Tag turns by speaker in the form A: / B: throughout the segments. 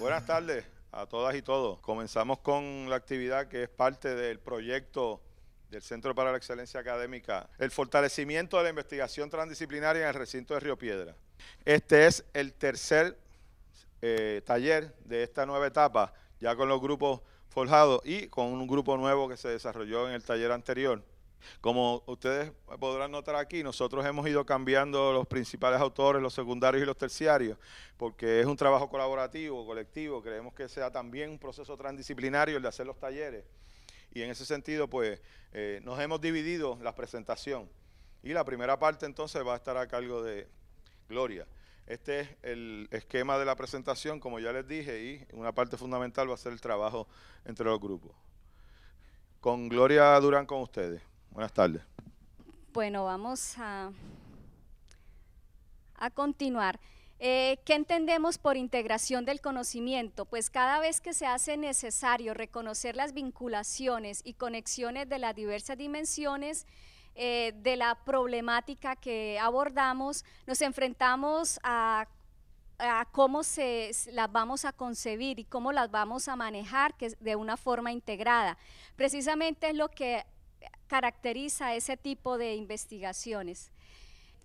A: Buenas tardes a todas y todos. Comenzamos con la actividad que es parte del proyecto del Centro para la Excelencia Académica, el fortalecimiento de la investigación transdisciplinaria en el recinto de Río Piedra. Este es el tercer eh, taller de esta nueva etapa, ya con los grupos forjados y con un grupo nuevo que se desarrolló en el taller anterior. Como ustedes podrán notar aquí, nosotros hemos ido cambiando los principales autores, los secundarios y los terciarios, porque es un trabajo colaborativo, colectivo. Creemos que sea también un proceso transdisciplinario el de hacer los talleres. Y en ese sentido, pues, eh, nos hemos dividido la presentación. Y la primera parte entonces va a estar a cargo de Gloria. Este es el esquema de la presentación, como ya les dije, y una parte fundamental va a ser el trabajo entre los grupos. Con Gloria Durán con ustedes. Buenas tardes.
B: Bueno, vamos a, a continuar. Eh, ¿Qué entendemos por integración del conocimiento? Pues cada vez que se hace necesario reconocer las vinculaciones y conexiones de las diversas dimensiones eh, de la problemática que abordamos, nos enfrentamos a, cómo se, las vamos a concebir y cómo las vamos a manejar que de una forma integrada. Precisamente es lo que caracteriza ese tipo de investigaciones.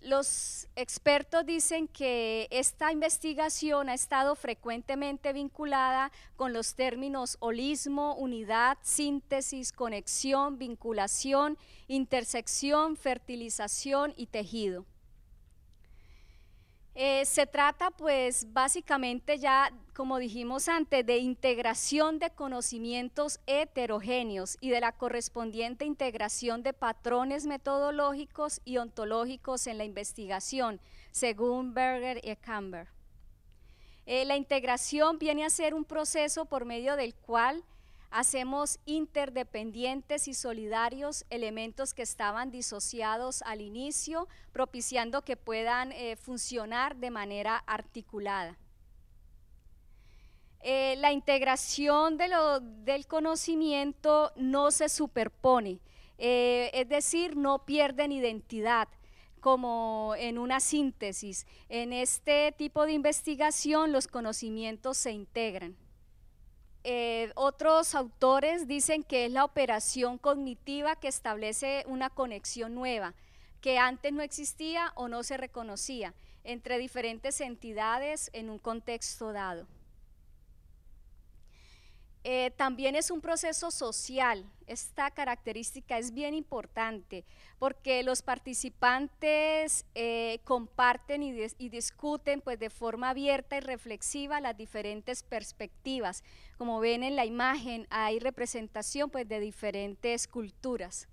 B: Los expertos dicen que esta investigación ha estado frecuentemente vinculada con los términos holismo, unidad, síntesis, conexión, vinculación, intersección, fertilización y tejido. Eh, se trata pues básicamente ya, como dijimos antes, de integración de conocimientos heterogéneos y de la correspondiente integración de patrones metodológicos y ontológicos en la investigación, según Berger y Camber. Eh, la integración viene a ser un proceso por medio del cual Hacemos interdependientes y solidarios elementos que estaban disociados al inicio, propiciando que puedan eh, funcionar de manera articulada. Eh, la integración del conocimiento no se superpone, eh, es decir, no pierden identidad como en una síntesis. En este tipo de investigación los conocimientos se integran. Eh, otros autores dicen que es la operación cognitiva que establece una conexión nueva, que antes no existía o no se reconocía entre diferentes entidades en un contexto dado. Eh, también es un proceso social. Esta característica es bien importante porque los participantes eh, comparten y, discuten pues, de forma abierta y reflexiva las diferentes perspectivas. Como ven en la imagen, hay representación pues, de diferentes culturas.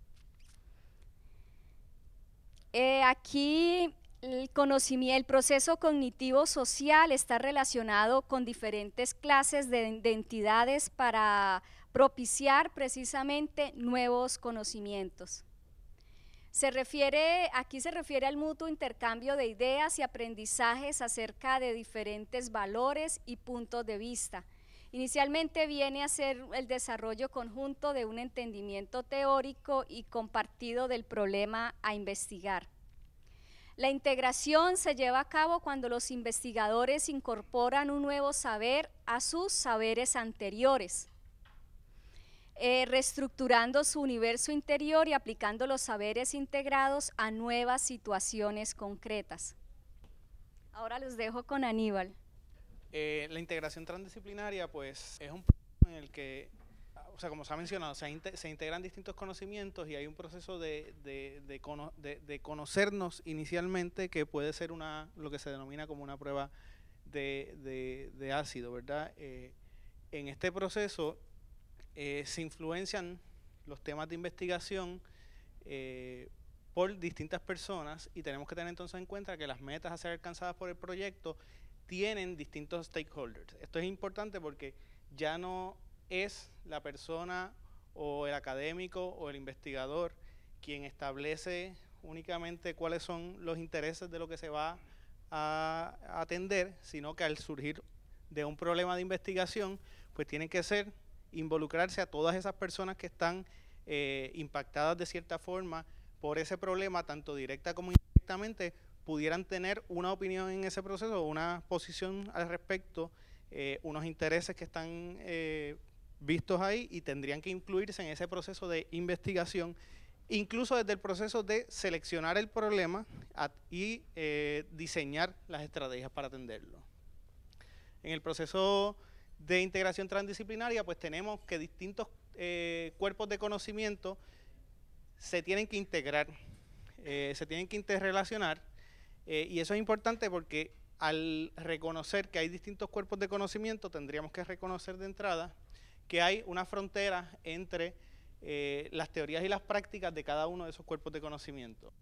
B: Eh, aquí el conocimiento, el proceso cognitivo social está relacionado con diferentes clases de, entidades para propiciar precisamente nuevos conocimientos. Se refiere, aquí se refiere al mutuo intercambio de ideas y aprendizajes acerca de diferentes valores y puntos de vista. Inicialmente viene a ser el desarrollo conjunto de un entendimiento teórico y compartido del problema a investigar. La integración se lleva a cabo cuando los investigadores incorporan un nuevo saber a sus saberes anteriores, eh, reestructurando su universo interior y aplicando los saberes integrados a nuevas situaciones concretas. Ahora los dejo con Aníbal.
C: Eh, la integración transdisciplinaria pues es un en el que sea, como se ha mencionado, se, integran distintos conocimientos y hay un proceso de, de, conocernos inicialmente que puede ser una lo que se denomina como una prueba de, ácido, ¿verdad? Eh, en este proceso eh, se influencian los temas de investigación eh, por distintas personas y tenemos que tener entonces en cuenta que las metas a ser alcanzadas por el proyecto tienen distintos stakeholders. Esto es importante porque ya no es la persona o el académico o el investigador quien establece únicamente cuáles son los intereses de lo que se va a atender, sino que al surgir de un problema de investigación, pues tiene que ser involucrarse a todas esas personas que están eh, impactadas de cierta forma por ese problema, tanto directa como indirectamente, pudieran tener una opinión en ese proceso, una posición al respecto, eh, unos intereses que están eh, vistos ahí y tendrían que incluirse en ese proceso de investigación, incluso desde el proceso de seleccionar el problema y eh, diseñar las estrategias para atenderlo. En el proceso de integración transdisciplinaria, pues tenemos que distintos eh, cuerpos de conocimiento se tienen que integrar, eh, se tienen que interrelacionar, y eso es importante porque al reconocer que hay distintos cuerpos de conocimiento, tendríamos que reconocer de entrada que hay una frontera entre eh, las teorías y las prácticas de cada uno de esos cuerpos de conocimiento.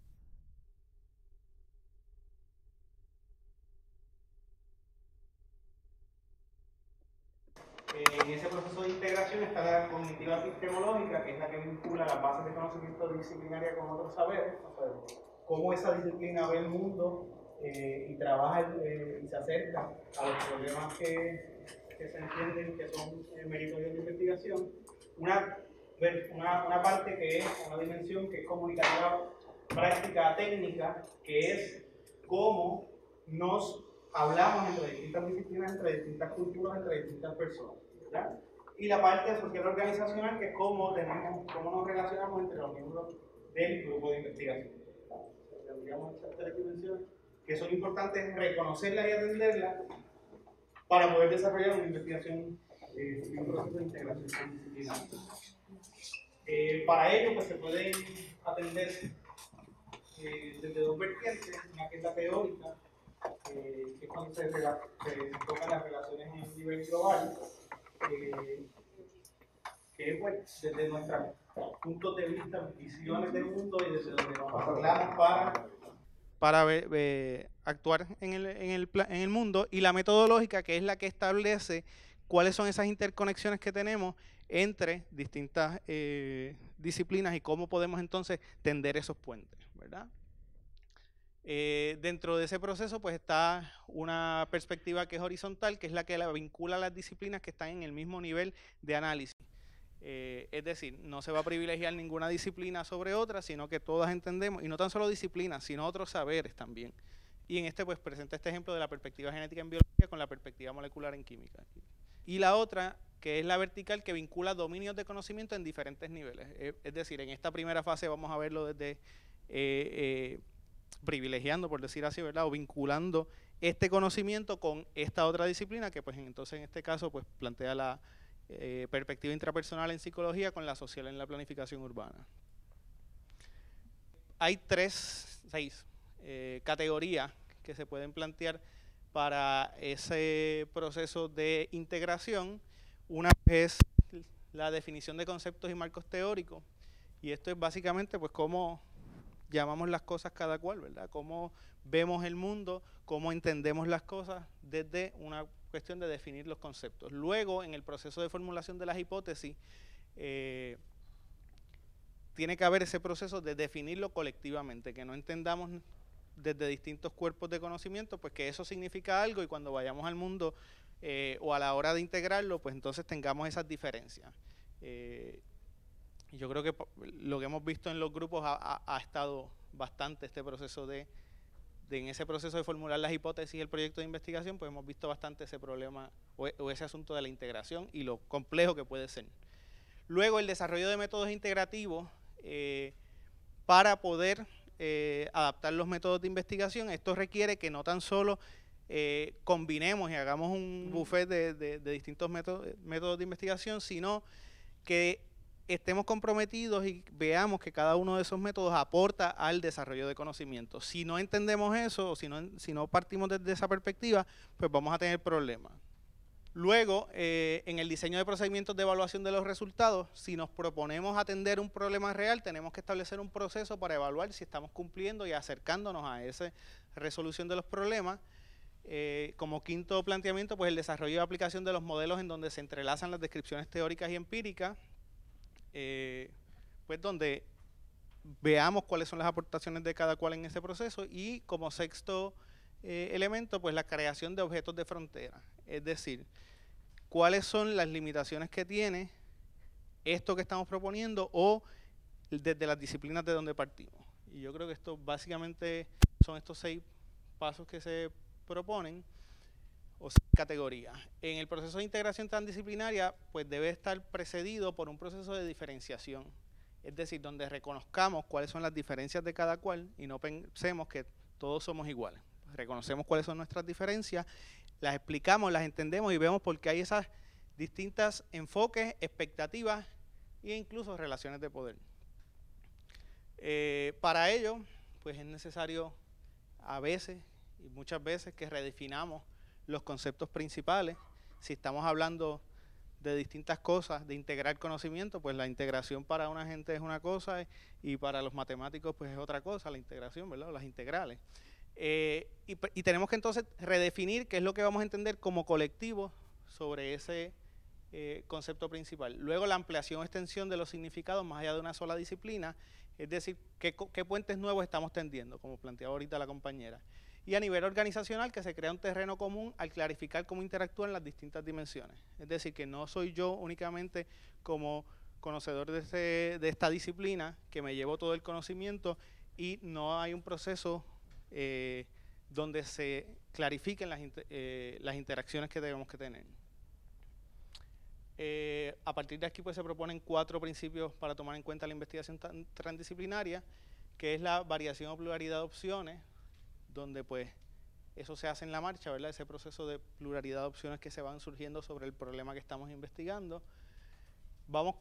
C: en eh, ese proceso de integración está la cognitiva epistemológica, que es la que vincula las bases de conocimiento disciplinaria con otros saberes, o sea, cómo esa disciplina ve el mundo eh, y trabaja y se acerca a los problemas que, que se entienden que son eh, meritorios de investigación, una, una, una parte que es, una dimensión que es comunicativa, práctica, técnica, que es cómo nos hablamos entre distintas disciplinas, entre distintas culturas, entre distintas personas. Y la parte social organizacional, que es cómo, tenemos, cómo nos relacionamos entre los miembros del grupo de investigación. Tendríamos tres que son importantes reconocerla y atenderlas para poder desarrollar una investigación eh, y un proceso de integración disciplinaria. Eh, para ello, pues se pueden atender eh, desde dos vertientes, una que es la teórica, eh, que es cuando se, enfocan las relaciones en un nivel global, eh, que es pues, desde nuestro punto de vista, visiones del mundo y desde donde nos hablamos para para eh, actuar en el, mundo y la metodológica que es la que establece cuáles son esas interconexiones que tenemos entre distintas eh, disciplinas y cómo podemos entonces tender esos puentes, ¿verdad? Eh, dentro de ese proceso pues está una perspectiva que es horizontal, que es la que la vincula a las disciplinas que están en el mismo nivel de análisis. Eh, es decir, no se va a privilegiar ninguna disciplina sobre otra, sino que todas entendemos, y no tan solo disciplinas, sino otros saberes también. Y en este pues presenta este ejemplo de la perspectiva genética en biología con la perspectiva molecular en química. Y la otra, que es la vertical, que vincula dominios de conocimiento en diferentes niveles. Eh, es decir, en esta primera fase vamos a verlo desde eh, eh, privilegiando, por decir así, ¿verdad? O vinculando este conocimiento con esta otra disciplina que pues entonces en este caso pues plantea la perspectiva intrapersonal en psicología con la social en la planificación urbana. Hay tres, seis categorías que se pueden plantear para ese proceso de integración una es la definición de conceptos y marcos teóricos. Y esto es básicamente pues cómo llamamos las cosas cada cual, ¿verdad? Cómo vemos el mundo, cómo entendemos las cosas desde una cuestión de definir los conceptos. Luego, en el proceso de formulación de las hipótesis, eh, tiene que haber ese proceso de definirlo colectivamente, que no entendamos desde distintos cuerpos de conocimiento, pues que eso significa algo y cuando vayamos al mundo eh, o a la hora de integrarlo, pues entonces tengamos esas diferencias. Eh, yo creo que lo que hemos visto en los grupos ha, estado bastante este proceso de, en ese proceso de formular las hipótesis y el proyecto de investigación, pues hemos visto bastante ese problema o, e, ese asunto de la integración y lo complejo que puede ser. Luego, el desarrollo de métodos integrativos eh, para poder eh, adaptar los métodos de investigación, esto requiere que no tan solo eh, combinemos y hagamos un buffet de, distintos métodos, eh, métodos de investigación, sino que estemos comprometidos y veamos que cada uno de esos métodos aporta al desarrollo de conocimiento. Si no entendemos eso, o si no, si no partimos desde esa perspectiva, pues vamos a tener problemas. Luego, eh, en el diseño de procedimientos de evaluación de los resultados, si nos proponemos atender un problema real, tenemos que establecer un proceso para evaluar si estamos cumpliendo y acercándonos a esa resolución de los problemas. Eh, como quinto planteamiento, pues el desarrollo y aplicación de los modelos en donde se entrelazan las descripciones teóricas y empíricas, eh, pues donde veamos cuáles son las aportaciones de cada cual en ese proceso y como sexto elemento, pues la creación de objetos de frontera. Es decir, cuáles son las limitaciones que tiene esto que estamos proponiendo o desde las disciplinas de donde partimos. Y yo creo que esto básicamente son estos seis pasos que se proponen o seis categorías. En el proceso de integración transdisciplinaria, pues debe estar precedido por un proceso de diferenciación, es decir, donde reconozcamos cuáles son las diferencias de cada cual y no pensemos que todos somos iguales. Reconocemos cuáles son nuestras diferencias las explicamos, las entendemos y vemos por qué hay esas distintas enfoques, expectativas e incluso relaciones de poder. Eh, para ello, pues es necesario a veces y muchas veces que redefinamos los conceptos principales. Si estamos hablando de distintas cosas, de integrar conocimiento, pues la integración para una gente es una cosa y para los matemáticos pues es otra cosa, la integración, ¿verdad? Las integrales. Eh, y, tenemos que entonces redefinir qué es lo que vamos a entender como colectivo sobre ese eh, concepto principal. Luego la ampliación o extensión de los significados más allá de una sola disciplina, es decir, qué, puentes nuevos estamos tendiendo, como planteaba ahorita la compañera. Y a nivel organizacional, que se crea un terreno común al clarificar cómo interactúan las distintas dimensiones. Es decir, que no soy yo únicamente como conocedor de, de esta disciplina, que me llevo todo el conocimiento y no hay un proceso eh, donde se clarifiquen eh, las, interacciones que debemos que tener. Eh, a partir de aquí pues, se proponen cuatro principios para tomar en cuenta la investigación transdisciplinaria, que es la variación o pluralidad de opciones, donde pues eso se hace en la marcha, ¿verdad? ese proceso de pluralidad de opciones que se van surgiendo sobre el problema que estamos investigando. Vamos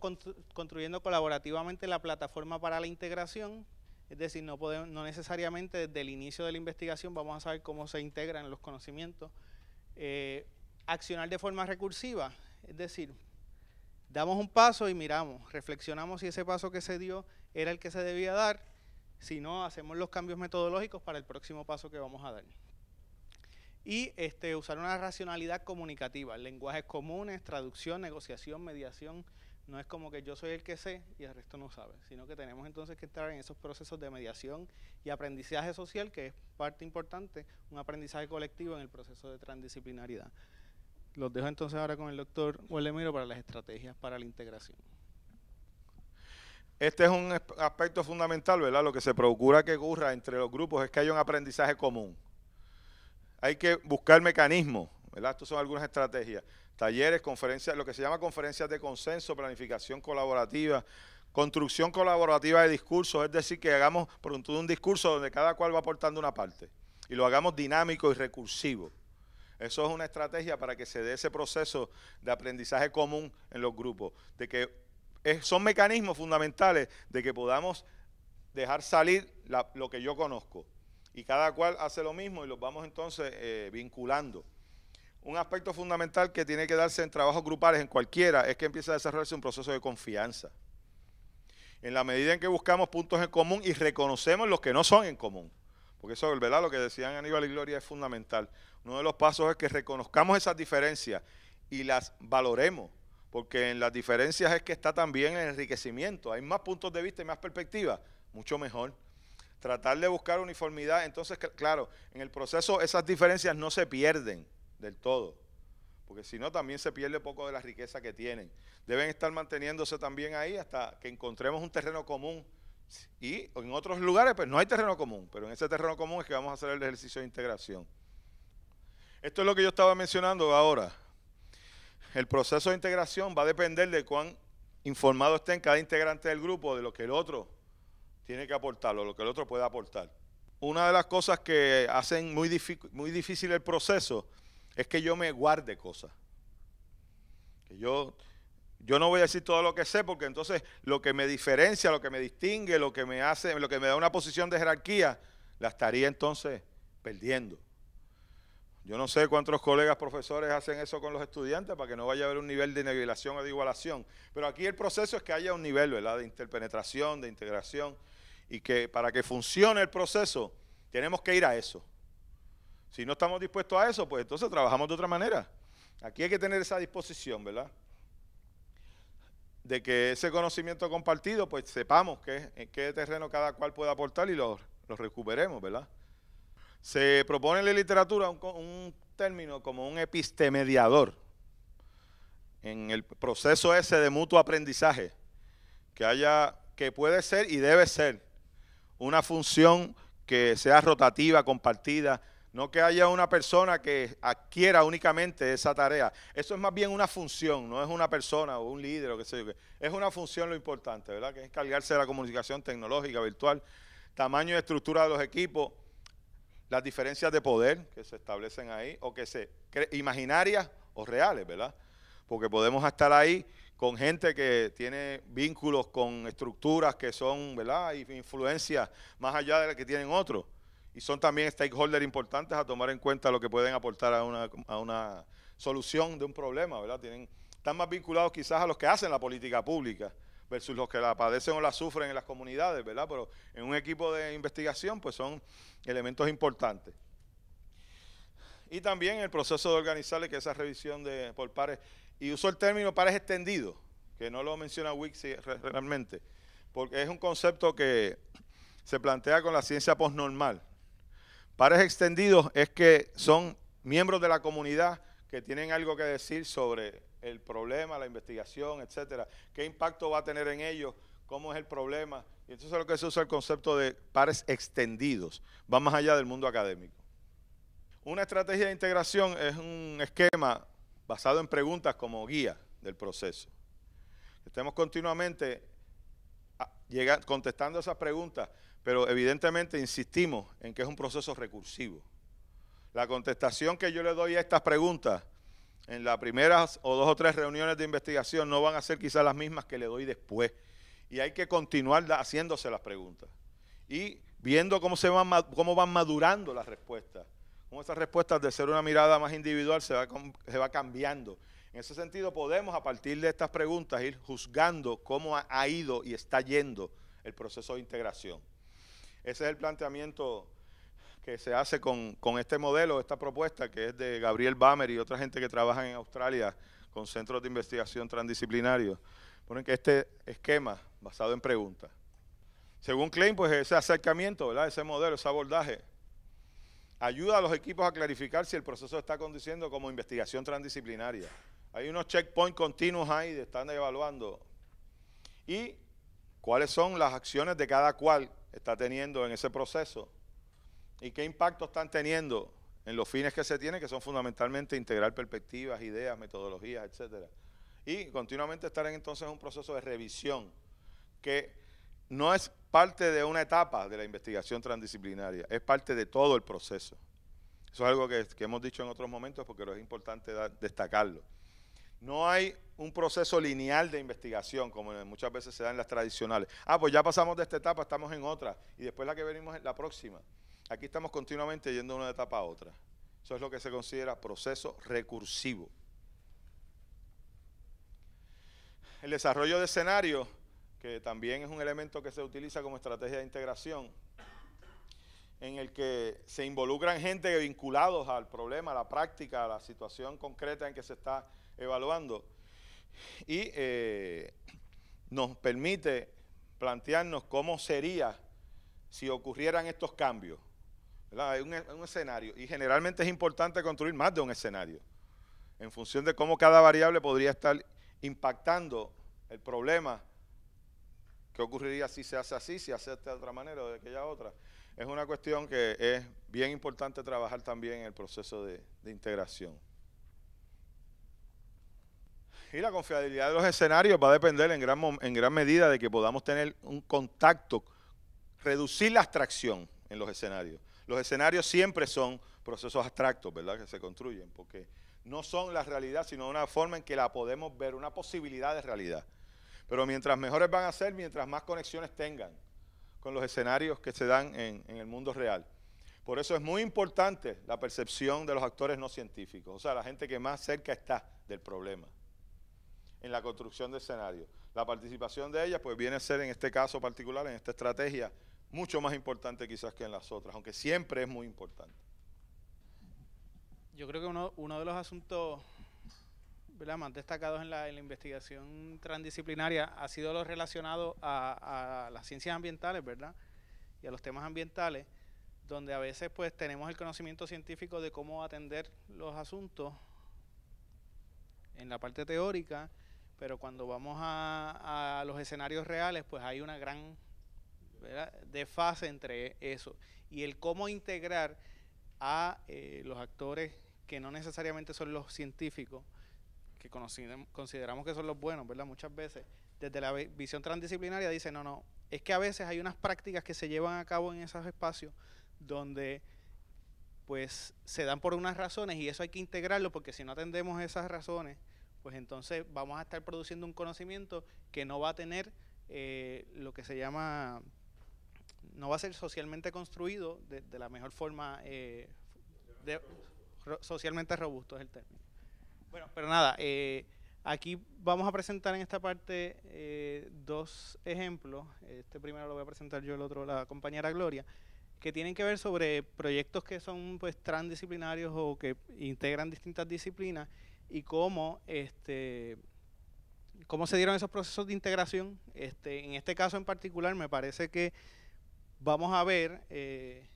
C: construyendo colaborativamente la plataforma para la integración, es decir, no, podemos, no necesariamente desde el inicio de la investigación vamos a saber cómo se integran los conocimientos. Eh, accionar de forma recursiva, es decir, damos un paso y miramos, reflexionamos si ese paso que se dio era el que se debía dar, si no, hacemos los cambios metodológicos para el próximo paso que vamos a dar. Y este, usar una racionalidad comunicativa, lenguajes comunes, traducción, negociación, mediación, no es como que yo soy el que sé y el resto no sabe, sino que tenemos entonces que entrar en esos procesos de mediación y aprendizaje social, que es parte importante, un aprendizaje colectivo en el proceso de transdisciplinaridad. Los dejo entonces ahora con el doctor Olemiro para las estrategias para la integración.
A: Este es un aspecto fundamental, ¿verdad? Lo que se procura que ocurra entre los grupos es que haya un aprendizaje común. Hay que buscar mecanismos estas son algunas estrategias. Talleres, conferencias, lo que se llama conferencias de consenso, planificación colaborativa, construcción colaborativa de discursos, es decir, que hagamos por un, discurso donde cada cual va aportando una parte y lo hagamos dinámico y recursivo. Eso es una estrategia para que se dé ese proceso de aprendizaje común en los grupos, de que son mecanismos fundamentales de que podamos dejar salir lo que yo conozco. Y cada cual hace lo mismo y los vamos entonces eh, vinculando. Un aspecto fundamental que tiene que darse en trabajos grupales, en cualquiera, es que empiece a desarrollarse un proceso de confianza. En la medida en que buscamos puntos en común y reconocemos los que no son en común. Porque eso, ¿verdad? Lo que decían Aníbal y Gloria es fundamental. Uno de los pasos es que reconozcamos esas diferencias y las valoremos. Porque en las diferencias es que está también el enriquecimiento. Hay más puntos de vista y más perspectivas. Mucho mejor tratar de buscar uniformidad. Entonces, claro, en el proceso esas diferencias no se pierden del todo, porque si no también se pierde poco de la riqueza que tienen. Deben estar manteniéndose también ahí hasta que encontremos un terreno común. Y en otros lugares pues no hay terreno común, pero en ese terreno común es que vamos a hacer el ejercicio de integración. Esto es lo que yo estaba mencionando ahora. El proceso de integración va a depender de cuán informado estén cada integrante del grupo de lo que el otro tiene que aportar o lo que el otro puede aportar. Una de las cosas que hacen muy difícil el proceso es que yo me guarde cosas. Que yo, yo no voy a decir todo lo que sé, porque entonces lo que me diferencia, lo que me distingue, lo que me hace, lo que me da una posición de jerarquía, la estaría entonces perdiendo. Yo no sé cuántos colegas profesores hacen eso con los estudiantes para que no vaya a haber un nivel de nivelación o de igualación. Pero aquí el proceso es que haya un nivel, ¿verdad? De interpenetración, de integración. Y que para que funcione el proceso, tenemos que ir a eso. Si no estamos dispuestos a eso, pues entonces trabajamos de otra manera. Aquí hay que tener esa disposición, ¿verdad? De que ese conocimiento compartido, pues sepamos qué, en qué terreno cada cual puede aportar y lo, recuperemos, ¿verdad? Se propone en la literatura un, un término como un epistemediador en el proceso ese de mutuo aprendizaje, que haya, que puede ser y debe ser una función que sea rotativa, compartida, no que haya una persona que adquiera únicamente esa tarea. Eso es más bien una función, no es una persona o un líder o qué sé yo. Es una función lo importante, ¿verdad? Que es cargarse de la comunicación tecnológica, virtual, tamaño y estructura de los equipos, las diferencias de poder que se establecen ahí o que se imaginarias o reales, ¿verdad? Porque podemos estar ahí con gente que tiene vínculos con estructuras que son, ¿verdad? Y influencias más allá de las que tienen otros y son también stakeholders importantes a tomar en cuenta lo que pueden aportar a una, solución de un problema, ¿verdad? Tienen, están más vinculados quizás a los que hacen la política pública versus los que la padecen o la sufren en las comunidades, ¿verdad? Pero en un equipo de investigación, pues son elementos importantes. Y también el proceso de organizarle, que esa revisión de, por pares, y uso el término pares extendido que no lo menciona Wix realmente, porque es un concepto que se plantea con la ciencia posnormal Pares extendidos es que son miembros de la comunidad que tienen algo que decir sobre el problema, la investigación, etcétera. ¿Qué impacto va a tener en ellos? ¿Cómo es el problema? Y entonces es lo que se usa el concepto de pares extendidos. Va más allá del mundo académico. Una estrategia de integración es un esquema basado en preguntas como guía del proceso. Estemos continuamente contestando esas preguntas pero evidentemente insistimos en que es un proceso recursivo. La contestación que yo le doy a estas preguntas en las primeras o dos o tres reuniones de investigación no van a ser quizás las mismas que le doy después. Y hay que continuar haciéndose las preguntas y viendo cómo, se van, cómo van madurando las respuestas. Cómo esas respuestas de ser una mirada más individual se va, se va cambiando. En ese sentido podemos a partir de estas preguntas ir juzgando cómo ha ido y está yendo el proceso de integración. Ese es el planteamiento que se hace con, este modelo, esta propuesta que es de Gabriel Bammer y otra gente que trabaja en Australia con centros de investigación transdisciplinarios. Ponen que este esquema basado en preguntas. Según Klein, pues ese acercamiento, ¿verdad? ese modelo, ese abordaje, ayuda a los equipos a clarificar si el proceso está conduciendo como investigación transdisciplinaria. Hay unos checkpoints continuos ahí, están evaluando. Y cuáles son las acciones de cada cual está teniendo en ese proceso y qué impacto están teniendo en los fines que se tienen, que son fundamentalmente integrar perspectivas, ideas, metodologías, etcétera. Y continuamente estar en entonces un proceso de revisión que no es parte de una etapa de la investigación transdisciplinaria, es parte de todo el proceso. Eso es algo que, hemos dicho en otros momentos porque es importante destacarlo. No hay un proceso lineal de investigación, como muchas veces se da en las tradicionales. Ah, pues ya pasamos de esta etapa, estamos en otra, y después la que venimos es la próxima. Aquí estamos continuamente yendo de una etapa a otra. Eso es lo que se considera proceso recursivo. El desarrollo de escenarios, que también es un elemento que se utiliza como estrategia de integración, en el que se involucran gente vinculados al problema, a la práctica, a la situación concreta en que se está evaluando y eh, nos permite plantearnos cómo sería si ocurrieran estos cambios. Hay un, escenario y generalmente es importante construir más de un escenario en función de cómo cada variable podría estar impactando el problema. ¿Qué ocurriría si se hace así, si se hace de otra manera o de aquella otra? Es una cuestión que es bien importante trabajar también en el proceso de integración. Y la confiabilidad de los escenarios va a depender en gran, en gran medida de que podamos tener un contacto, reducir la abstracción en los escenarios. Los escenarios siempre son procesos abstractos, ¿verdad? Que se construyen, porque no son la realidad, sino una forma en que la podemos ver, una posibilidad de realidad. Pero mientras mejores van a ser, mientras más conexiones tengan con los escenarios que se dan en el mundo real. Por eso es muy importante la percepción de los actores no científicos, o sea, la gente que más cerca está del problema en la construcción de escenarios. La participación de ellas pues viene a ser en este caso particular, en esta estrategia, mucho más importante quizás que en las otras, aunque siempre es muy importante.
C: Yo creo que uno, de los asuntos más destacados en la, investigación transdisciplinaria ha sido lo relacionado a, a, las ciencias ambientales, ¿verdad? Y a los temas ambientales, donde a veces pues tenemos el conocimiento científico de cómo atender los asuntos en la parte teórica pero cuando vamos a, los escenarios reales, pues hay una gran desfase entre eso y el cómo integrar a eh, los actores que no necesariamente son los científicos, que consideramos que son los buenos, ¿verdad? Muchas veces, desde la visión transdisciplinaria dice, no, no, es que a veces hay unas prácticas que se llevan a cabo en esos espacios donde pues se dan por unas razones y eso hay que integrarlo porque si no atendemos esas razones, pues entonces vamos a estar produciendo un conocimiento que no va a tener eh, lo que se llama, no va a ser socialmente construido de, la mejor forma, eh, socialmente robusto es el término. Bueno, pero nada, eh, aquí vamos a presentar en esta parte dos ejemplos, este primero lo voy a presentar yo, el otro la compañera Gloria, que tienen que ver sobre proyectos que son pues transdisciplinarios o que integran distintas disciplinas y cómo, este, cómo se dieron esos procesos de integración. Este, en este caso en particular me parece que vamos a ver eh,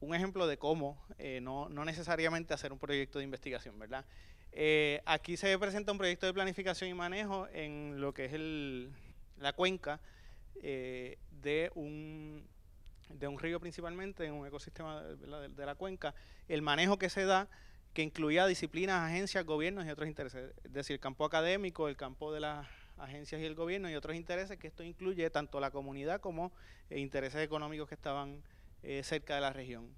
C: un ejemplo de cómo, eh, no, necesariamente hacer un proyecto de investigación, ¿verdad? Eh, aquí se presenta un proyecto de planificación y manejo en lo que es el, la cuenca de un, de un río principalmente, en un ecosistema de la cuenca. El manejo que se da que incluía disciplinas, agencias, gobiernos y otros intereses. Es decir, el campo académico, el campo de las agencias y el gobierno y otros intereses, que esto incluye tanto la comunidad como eh, intereses económicos que estaban eh, cerca de la región.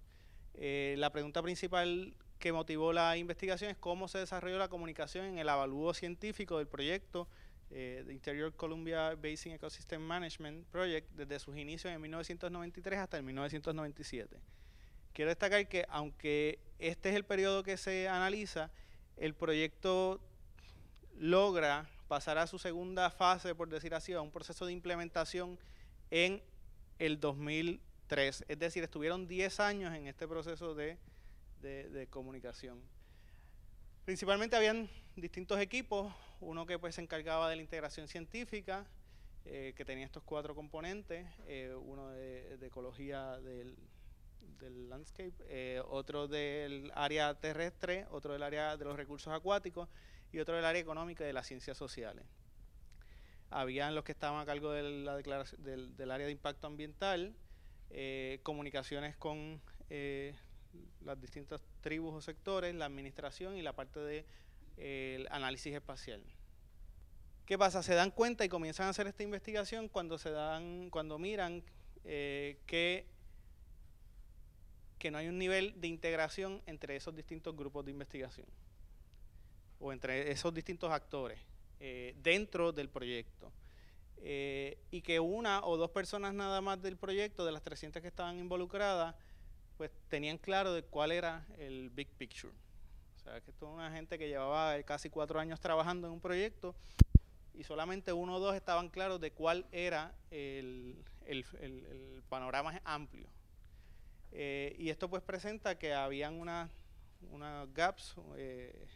C: Eh, la pregunta principal que motivó la investigación es cómo se desarrolló la comunicación en el avalúo científico del proyecto Interior Columbia Basin Ecosystem Management Project desde sus inicios en 1993 hasta el 1997. Quiero destacar que aunque este es el periodo que se analiza. El proyecto logra pasar a su segunda fase, por decir así, a un proceso de implementación en el 2003. Es decir, estuvieron 10 años en este proceso de, de, comunicación. Principalmente habían distintos equipos, uno que pues se encargaba de la integración científica, eh, que tenía estos cuatro componentes, eh, uno de ecología del, del landscape, eh, otro del área terrestre, otro del área de los recursos acuáticos y otro del área económica y de las ciencias sociales. Habían los que estaban a cargo de la declaración, del, área de impacto ambiental, eh, comunicaciones con eh, las distintas tribus o sectores, la administración y la parte de análisis espacial. ¿Qué pasa? Se dan cuenta y comienzan a hacer esta investigación cuando se dan, cuando miran que que no hay un nivel de integración entre esos distintos grupos de investigación o entre esos distintos actores eh, dentro del proyecto. Eh, y que una o dos personas nada más del proyecto, de las 300 que estaban involucradas, pues tenían claro de cuál era el big picture. O sea, que esto una gente que llevaba casi cuatro años trabajando en un proyecto y solamente uno o dos estaban claros de cuál era el, el, el, el panorama amplio. Eh, y esto pues presenta que habían unas gaps, eh,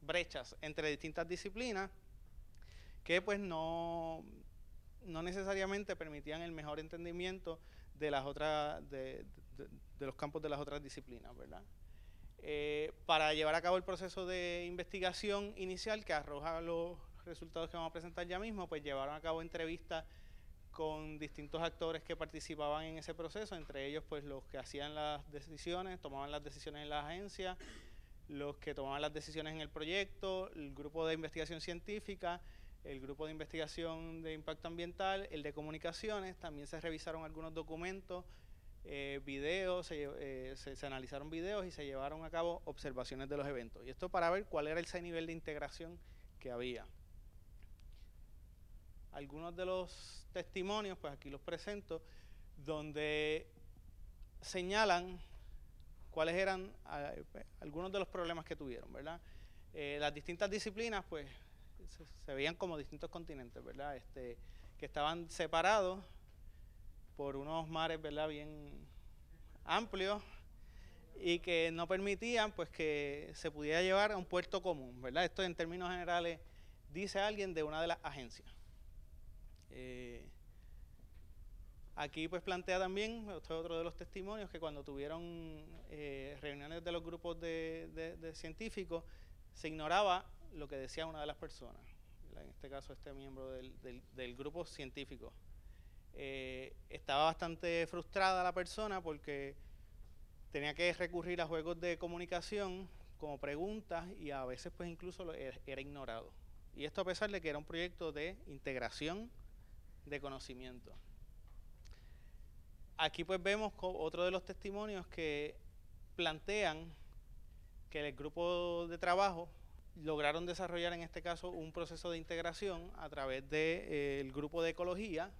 C: brechas entre distintas disciplinas que pues no, no necesariamente permitían el mejor entendimiento de de, los campos de las otras disciplinas, ¿verdad? Eh, para llevar a cabo el proceso de investigación inicial que arroja los resultados que vamos a presentar ya mismo, pues llevaron a cabo entrevistas con distintos actores que participaban en ese proceso, entre ellos pues los que hacían las decisiones, tomaban las decisiones en la agencia, los que tomaban las decisiones en el proyecto, el grupo de investigación científica, el grupo de investigación de impacto ambiental, el de comunicaciones, también se revisaron algunos documentos, eh, videos, eh, se, se, analizaron videos y se llevaron a cabo observaciones de los eventos. Y esto para ver cuál era ese nivel de integración que había algunos de los testimonios, pues aquí los presento, donde señalan cuáles eran ah, pues, algunos de los problemas que tuvieron, ¿verdad? Eh, las distintas disciplinas, pues, se, veían como distintos continentes, ¿verdad? Este, que estaban separados por unos mares, ¿verdad? Bien amplios y que no permitían, pues, que se pudiera llevar a un puerto común, ¿verdad? Esto en términos generales dice alguien de una de las agencias. Eh, aquí pues plantea también, otro de los testimonios, que cuando tuvieron eh, reuniones de los grupos de, científicos, se ignoraba lo que decía una de las personas, en este caso este miembro del, grupo científico. Eh, estaba bastante frustrada la persona porque tenía que recurrir a juegos de comunicación como preguntas y a veces pues incluso era ignorado. Y esto a pesar de que era un proyecto de integración de conocimiento. Aquí pues vemos otro de los testimonios que plantean que el grupo de trabajo lograron desarrollar en este caso un proceso de integración a través del eh, grupo de ecología.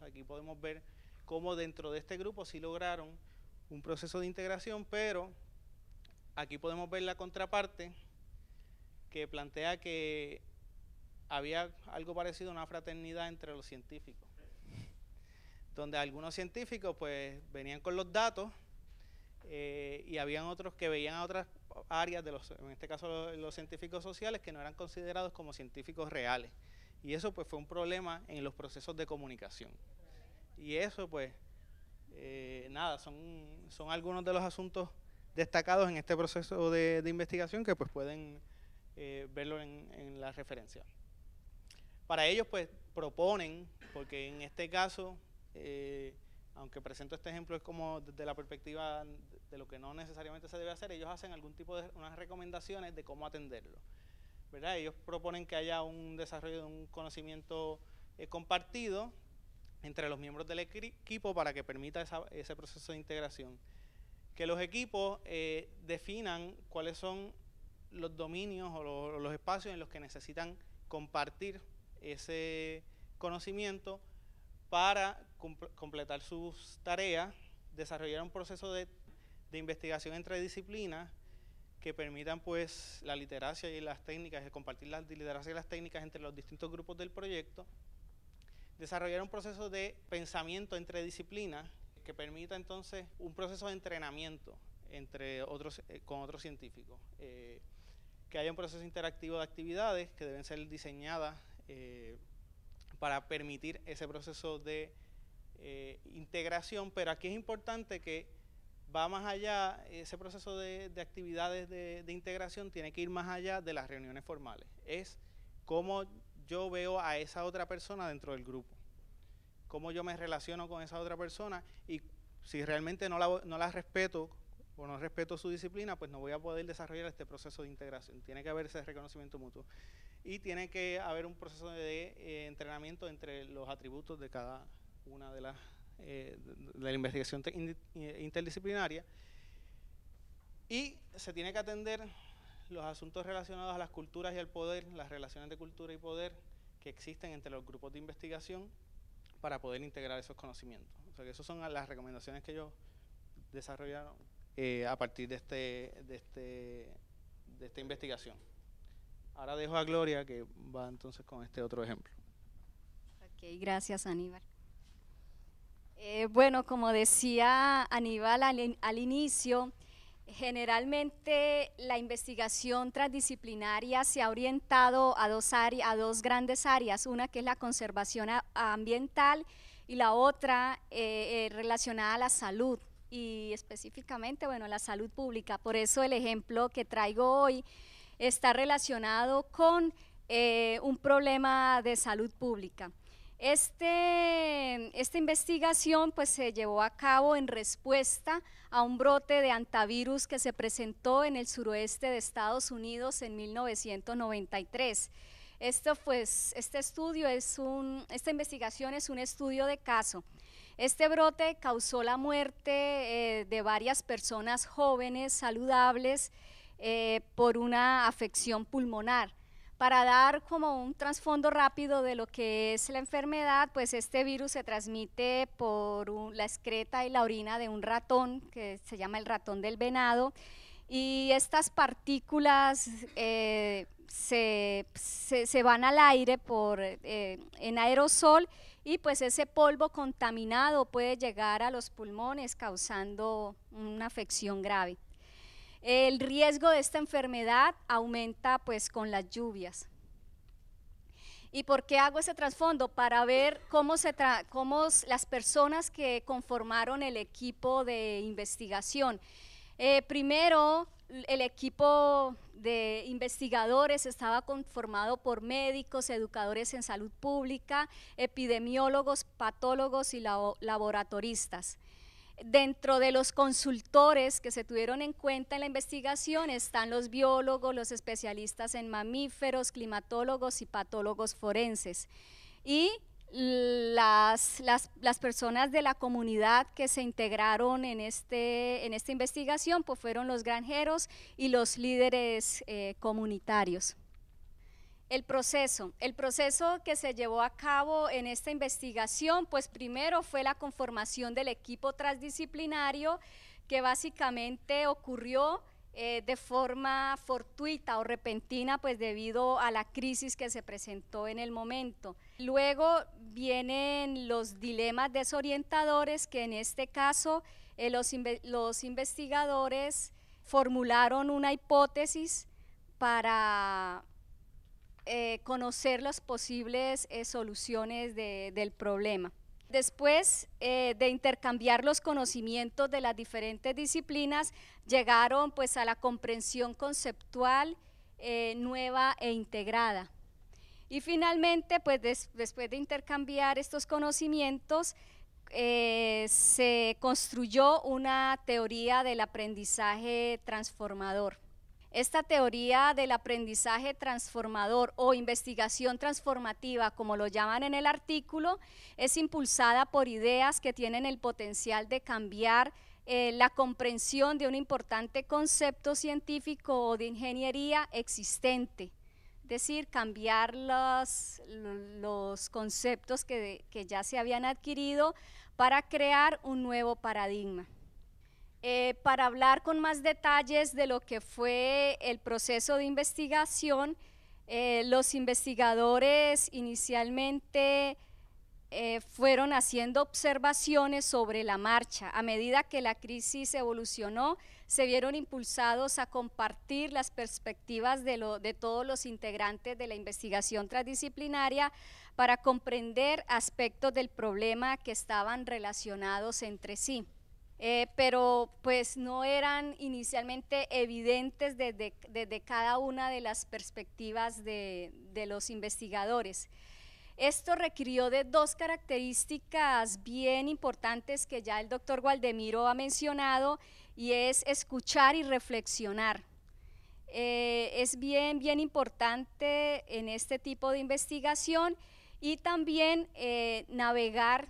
C: aquí podemos ver cómo dentro de este grupo sí lograron un proceso de integración, pero aquí podemos ver la contraparte que plantea que había algo parecido a una fraternidad entre los científicos, donde algunos científicos pues venían con los datos eh, y habían otros que veían a otras áreas, de los, en este caso los, científicos sociales, que no eran considerados como científicos reales. Y eso pues fue un problema en los procesos de comunicación. Y eso pues, eh, nada, son, son algunos de los asuntos destacados en este proceso de, investigación que pues pueden eh, verlo en la referencia. Para ellos, pues, proponen, porque en este caso, eh, aunque presento este ejemplo, es como desde la perspectiva de lo que no necesariamente se debe hacer, ellos hacen algún tipo de unas recomendaciones de cómo atenderlo. ¿verdad? Ellos proponen que haya un desarrollo de un conocimiento eh, compartido entre los miembros del equipo para que permita ese proceso de integración. Que los equipos eh, definan cuáles son los dominios o los espacios en los que necesitan compartir ese conocimiento para completar sus tareas, desarrollar un proceso de, investigación entre disciplinas que permitan pues la literacia y las técnicas, compartir la literacia y las técnicas entre los distintos grupos del proyecto, desarrollar un proceso de pensamiento entre disciplinas que permita entonces un proceso de entrenamiento entre otros, eh, con otros científicos, eh, que haya un proceso interactivo de actividades que deben ser diseñadas eh, para permitir ese proceso de eh, integración, pero aquí es importante que va más allá, ese proceso de, actividades de, integración tiene que ir más allá de las reuniones formales. Es cómo yo veo a esa otra persona dentro del grupo, cómo yo me relaciono con esa otra persona y si realmente no la, no la respeto o no respeto su disciplina, pues no voy a poder desarrollar este proceso de integración. Tiene que haber ese reconocimiento mutuo y tiene que haber un proceso de eh, entrenamiento entre los atributos de cada una de las eh, de la investigación eh, interdisciplinaria y se tiene que atender los asuntos relacionados a las culturas y al poder, las relaciones de cultura y poder que existen entre los grupos de investigación para poder integrar esos conocimientos. O sea, que esas son las recomendaciones que ellos desarrollaron eh, a partir de, este, de, este, de esta investigación. Ahora dejo a Gloria que va entonces con este otro ejemplo.
B: Ok, gracias Aníbal. Eh, bueno, como decía Aníbal al, inicio, generalmente la investigación transdisciplinaria se ha orientado a dos, a dos grandes áreas, una que es la conservación ambiental y la otra eh, eh, relacionada a la salud y específicamente, bueno, la salud pública. Por eso el ejemplo que traigo hoy está relacionado con eh, un problema de salud pública. Este, esta investigación pues, se llevó a cabo en respuesta a un brote de antivirus que se presentó en el suroeste de Estados Unidos en 1993. Esto, pues, este estudio es un, esta investigación es un estudio de caso. Este brote causó la muerte eh, de varias personas jóvenes, saludables, eh, por una afección pulmonar. Para dar como un trasfondo rápido de lo que es la enfermedad, pues este virus se transmite por la excreta y la orina de un ratón, que se llama el ratón del venado, y estas partículas eh, se, van al aire eh, en aerosol y pues ese polvo contaminado puede llegar a los pulmones causando una afección grave. El riesgo de esta enfermedad aumenta pues con las lluvias. ¿Y por qué hago ese trasfondo? Para ver cómo, se cómo las personas que conformaron el equipo de investigación. Eh, primero, el equipo de investigadores estaba conformado por médicos, educadores en salud pública, epidemiólogos, patólogos y laboratoristas. Dentro de los consultores que se tuvieron en cuenta en la investigación están los biólogos, los especialistas en mamíferos, climatólogos y patólogos forenses. Y las, personas de la comunidad que se integraron este, en, esta investigación pues fueron los granjeros y los líderes eh, comunitarios. El proceso, el proceso que se llevó a cabo en esta investigación, pues primero fue la conformación del equipo transdisciplinario que básicamente ocurrió eh, de forma fortuita o repentina, pues debido a la crisis que se presentó en el momento. Luego vienen los dilemas desorientadores que en este caso eh, los, los investigadores formularon una hipótesis para eh, conocer las posibles eh, soluciones del problema. Después eh, de intercambiar los conocimientos de las diferentes disciplinas, llegaron pues a la comprensión conceptual nueva e integrada. Y finalmente, pues después de intercambiar estos conocimientos, se construyó una teoría del aprendizaje transformador. Esta teoría del aprendizaje transformador o investigación transformativa, como lo llaman en el artículo, es impulsada por ideas que tienen el potencial de cambiar eh, la comprensión de un importante concepto científico o de ingeniería existente. Es decir, cambiar los, conceptos que ya se habían adquirido para crear un nuevo paradigma. Eh, para hablar con más detalles de lo que fue el proceso de investigación, eh, los investigadores inicialmente eh, fueron haciendo observaciones sobre la marcha. A medida que la crisis evolucionó, se vieron impulsados a compartir las perspectivas de todos los integrantes de la investigación transdisciplinaria para comprender aspectos del problema que estaban relacionados entre sí. Eh, pero pues no eran inicialmente evidentes desde, desde cada una de las perspectivas de, de los investigadores. Esto requirió de dos características bien importantes que ya el doctor Gualdemiro ha mencionado y es escuchar y reflexionar. Eh, es bien, bien importante en este tipo de investigación y también eh, navegar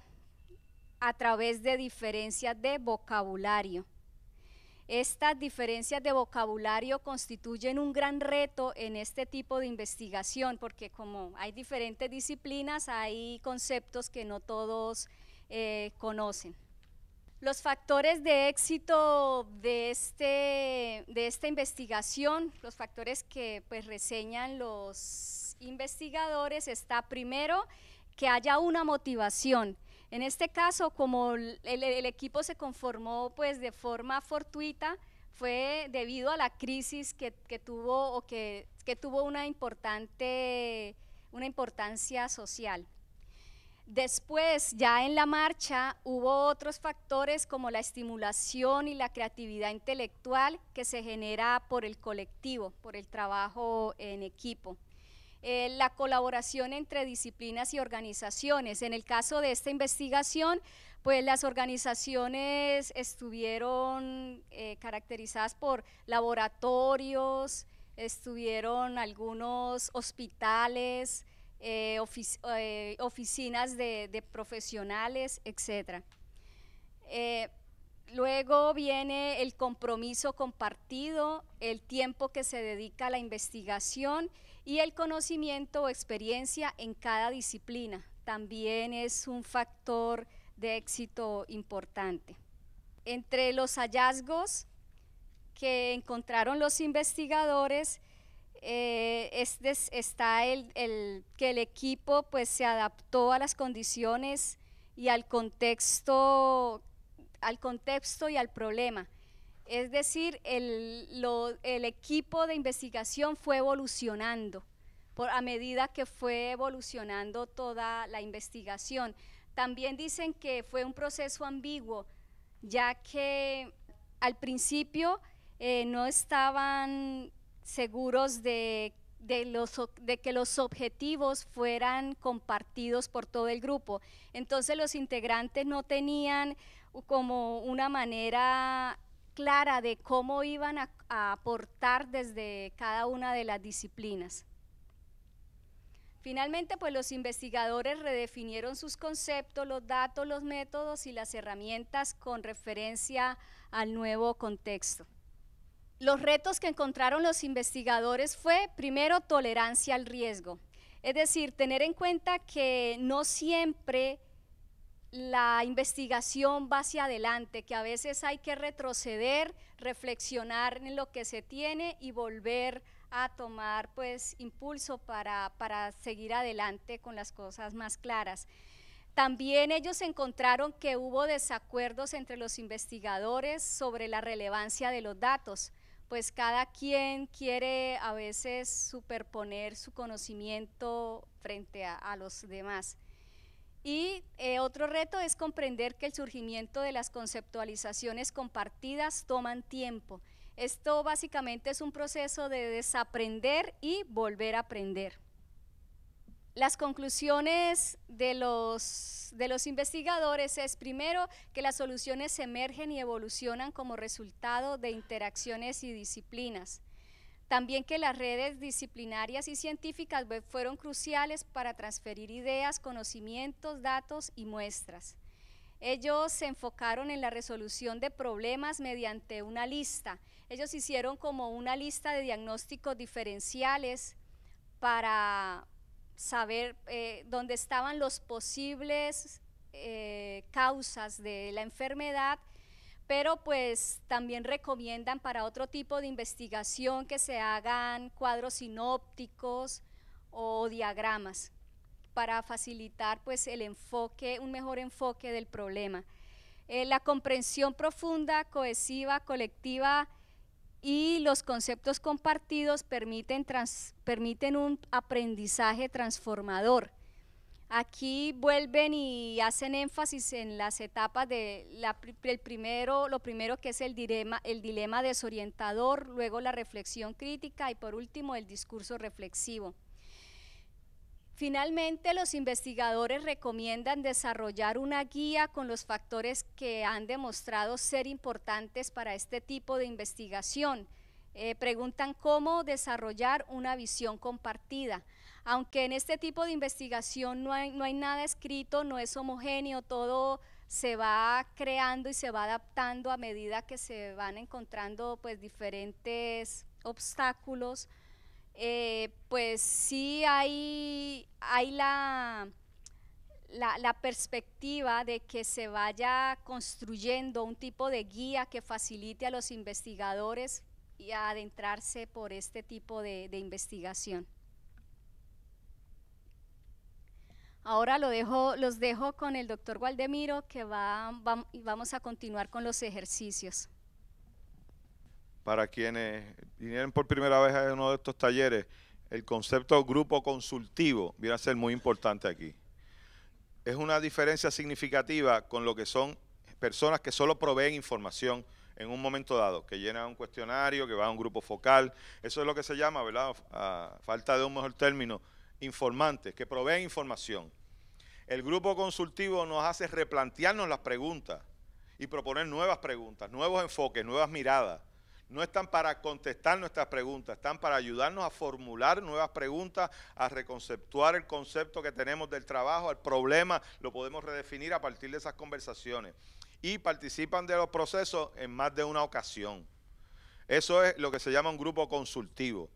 B: a través de diferencias de vocabulario. Estas diferencias de vocabulario constituyen un gran reto en este tipo de investigación, porque como hay diferentes disciplinas, hay conceptos que no todos eh, conocen. Los factores de éxito de, este, de esta investigación, los factores que pues, reseñan los investigadores, está primero que haya una motivación, en este caso, como el, equipo se conformó pues de forma fortuita, fue debido a la crisis que, tuvo una importancia social. Después, ya en la marcha, hubo otros factores como la estimulación y la creatividad intelectual que se genera por el colectivo, por el trabajo en equipo. Eh, la colaboración entre disciplinas y organizaciones. En el caso de esta investigación, pues las organizaciones estuvieron eh, caracterizadas por laboratorios, estuvieron algunos hospitales, eh, oficinas de, profesionales, etcétera. Luego viene el compromiso compartido, el tiempo que se dedica a la investigación y el conocimiento o experiencia en cada disciplina. También es un factor de éxito importante. Entre los hallazgos que encontraron los investigadores eh, está el, que el equipo pues, se adaptó a las condiciones y al contexto al contexto y al problema. Es decir, el, el equipo de investigación fue evolucionando por, a medida que fue evolucionando toda la investigación. También dicen que fue un proceso ambiguo, ya que al principio eh, no estaban seguros de, los, de que los objetivos fueran compartidos por todo el grupo. Entonces los integrantes no tenían como una manera clara de cómo iban a, aportar desde cada una de las disciplinas. Finalmente, pues los investigadores redefinieron sus conceptos, los datos, los métodos y las herramientas con referencia al nuevo contexto. Los retos que encontraron los investigadores fue, primero, tolerancia al riesgo. Es decir, tener en cuenta que no siempre la investigación va hacia adelante, que a veces hay que retroceder, reflexionar en lo que se tiene y volver a tomar pues impulso para, seguir adelante con las cosas más claras. También ellos encontraron que hubo desacuerdos entre los investigadores sobre la relevancia de los datos, pues cada quien quiere a veces superponer su conocimiento frente a, a los demás. Y eh, otro reto es comprender que el surgimiento de las conceptualizaciones compartidas toman tiempo. Esto básicamente es un proceso de desaprender y volver a aprender. Las conclusiones de los, de los investigadores es primero que las soluciones emergen y evolucionan como resultado de interacciones y disciplinas. También que las redes disciplinarias y científicas pues, fueron cruciales para transferir ideas, conocimientos, datos y muestras. Ellos se enfocaron en la resolución de problemas mediante una lista. Ellos hicieron como una lista de diagnósticos diferenciales para saber eh, dónde estaban los posibles eh, causas de la enfermedad pero pues también recomiendan para otro tipo de investigación que se hagan cuadros sinópticos o diagramas para facilitar pues el enfoque, un mejor enfoque del problema. Eh, la comprensión profunda, cohesiva, colectiva y los conceptos compartidos permiten un aprendizaje transformador Aquí vuelven y hacen énfasis en las etapas de el primero, lo primero que es el dilema, el dilema desorientador, luego la reflexión crítica y por último el discurso reflexivo. Finalmente, los investigadores recomiendan desarrollar una guía con los factores que han demostrado ser importantes para este tipo de investigación. Eh, preguntan cómo desarrollar una visión compartida aunque en este tipo de investigación no hay, nada escrito, no es homogéneo, todo se va creando y se va adaptando a medida que se van encontrando pues diferentes obstáculos, eh, pues sí hay, la, perspectiva de que se vaya construyendo un tipo de guía que facilite a los investigadores y adentrarse por este tipo de investigación. Ahora lo los dejo con el doctor Waldemiro que va, vamos a continuar con los ejercicios.
A: Para quienes vinieron por primera vez a uno de estos talleres, el concepto grupo consultivo viene a ser muy importante aquí. Es una diferencia significativa con lo que son personas que solo proveen información en un momento dado, que llenan un cuestionario, que van a un grupo focal. Eso es lo que se llama, ¿verdad? falta de un mejor término, informantes que proveen información. El grupo consultivo nos hace replantearnos las preguntas y proponer nuevas preguntas, nuevos enfoques, nuevas miradas. No están para contestar nuestras preguntas, están para ayudarnos a formular nuevas preguntas, a reconceptuar el concepto que tenemos del trabajo, el problema, lo podemos redefinir a partir de esas conversaciones. Y participan de los procesos en más de una ocasión. Eso es lo que se llama un grupo consultivo.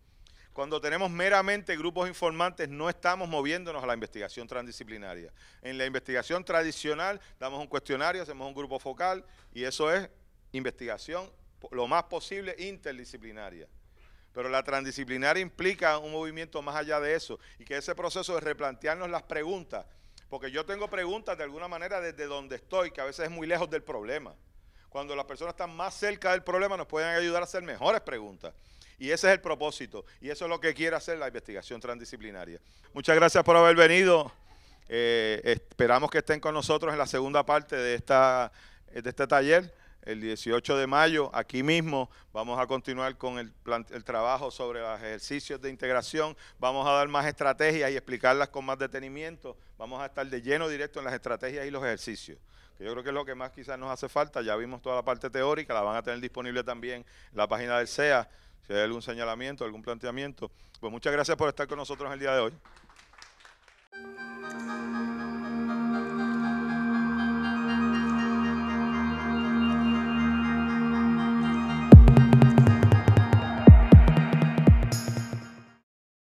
A: Cuando tenemos meramente grupos informantes, no estamos moviéndonos a la investigación transdisciplinaria. En la investigación tradicional, damos un cuestionario, hacemos un grupo focal y eso es investigación lo más posible interdisciplinaria. Pero la transdisciplinaria implica un movimiento más allá de eso y que ese proceso de replantearnos las preguntas, porque yo tengo preguntas de alguna manera desde donde estoy, que a veces es muy lejos del problema. Cuando las personas están más cerca del problema nos pueden ayudar a hacer mejores preguntas. Y ese es el propósito. Y eso es lo que quiere hacer la investigación transdisciplinaria. Muchas gracias por haber venido. Eh, esperamos que estén con nosotros en la segunda parte de, esta, de este taller. El 18 de mayo, aquí mismo, vamos a continuar con el, el trabajo sobre los ejercicios de integración. Vamos a dar más estrategias y explicarlas con más detenimiento. Vamos a estar de lleno directo en las estrategias y los ejercicios que yo creo que es lo que más quizás nos hace falta. Ya vimos toda la parte teórica, la van a tener disponible también en la página del SEA si hay algún señalamiento, algún planteamiento. Pues muchas gracias por estar con nosotros el día de hoy.